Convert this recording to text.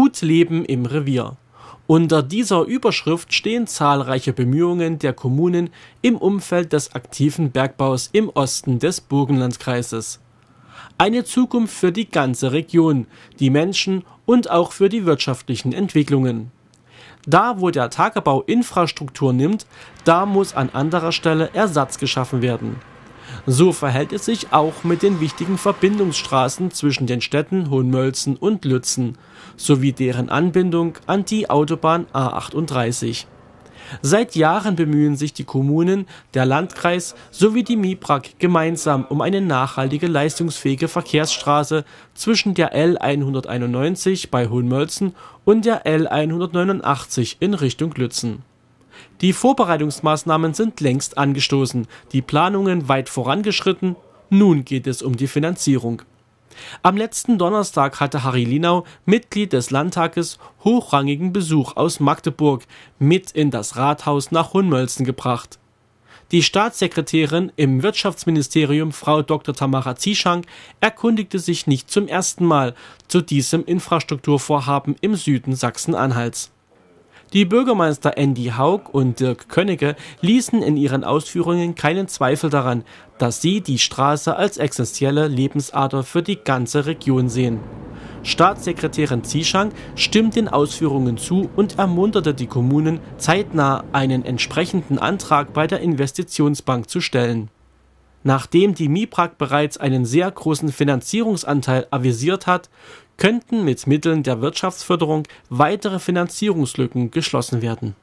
Gut Leben im Revier. Unter dieser Überschrift stehen zahlreiche Bemühungen der Kommunen im Umfeld des aktiven Bergbaus im Osten des Burgenlandkreises. Eine Zukunft für die ganze Region, die Menschen und auch für die wirtschaftlichen Entwicklungen. Da, wo der Tagebau Infrastruktur nimmt, da muss an anderer Stelle Ersatz geschaffen werden. So verhält es sich auch mit den wichtigen Verbindungsstraßen zwischen den Städten Hohenmölzen und Lützen sowie deren Anbindung an die Autobahn A38. Seit Jahren bemühen sich die Kommunen, der Landkreis sowie die MIPRAG gemeinsam um eine nachhaltige, leistungsfähige Verkehrsstraße zwischen der L 191 bei Hohenmölzen und der L 189 in Richtung Lützen die Vorbereitungsmaßnahmen sind längst angestoßen, die Planungen weit vorangeschritten, nun geht es um die Finanzierung. Am letzten Donnerstag hatte Harry Linau, Mitglied des Landtages, hochrangigen Besuch aus Magdeburg mit in das Rathaus nach Hunmölzen gebracht. Die Staatssekretärin im Wirtschaftsministerium, Frau Dr. Tamara Zieschank, erkundigte sich nicht zum ersten Mal zu diesem Infrastrukturvorhaben im Süden Sachsen-Anhalts. Die Bürgermeister Andy Haug und Dirk Könnecke ließen in ihren Ausführungen keinen Zweifel daran, dass sie die Straße als existielle Lebensader für die ganze Region sehen. Staatssekretärin Zishang stimmt den Ausführungen zu und ermunterte die Kommunen, zeitnah einen entsprechenden Antrag bei der Investitionsbank zu stellen. Nachdem die MIPRAG bereits einen sehr großen Finanzierungsanteil avisiert hat, könnten mit Mitteln der Wirtschaftsförderung weitere Finanzierungslücken geschlossen werden